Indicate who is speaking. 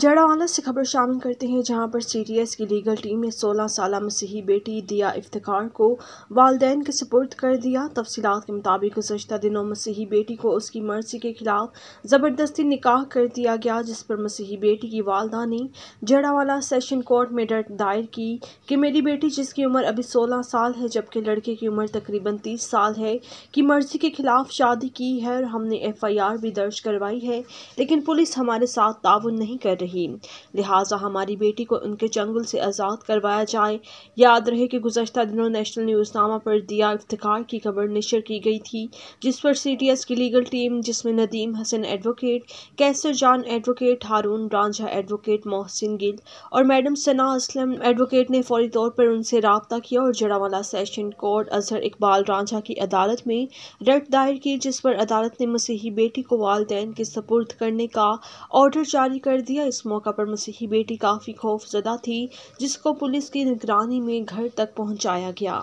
Speaker 1: जड़ावाला से खबर शामिल करते हैं जहां पर सीटीएस की लीगल टीम ने 16 साल मसीही बेटी दिया इफ्तार को वालदेन के सपोर्ट कर दिया तफसीत के मुताबिक गुजशत दिनों मसीही बेटी को उसकी मर्जी के खिलाफ ज़बरदस्ती निकाह कर दिया गया जिस पर मसीही बेटी की वालदा ने जड़ावाला सेशन कोर्ट में डर दायर की कि मेरी बेटी जिसकी उम्र अभी सोलह साल है जबकि लड़के की उम्र तकरीबन तीस साल है की मर्जी के खिलाफ शादी की है और हमने एफ आई आर भी दर्ज करवाई है लेकिन पुलिस हमारे साथ ताउन नहीं कर रही लिहाजा हमारी बेटी को उनके चंगुल से आज़ाद करवाया जाए याद रहे कि गुजशत दिनों नेशनल न्यूज़नामा पर दिया इफ्तार की खबर नशर की गई थी जिस पर सी टी एस की लीगल टीम जिसमें Nadeem Hasan advocate Qaiser Jan advocate Haroon Ranjha advocate Mohsin Gill और मैडम सना असलम एडवोकेट ने फौरी तौर पर उनसे रबता किया और जड़ावाला सेशन कोर्ट अजहर इकबाल रांझा की अदालत में रट दायर की जिस पर अदालत ने मसीही बेटी को वालदेन के सपुर्द करने का ऑर्डर जारी कर दिया इस मौका पर मसीही बेटी काफ़ी खौफजदा थी जिसको पुलिस की निगरानी में घर तक पहुंचाया गया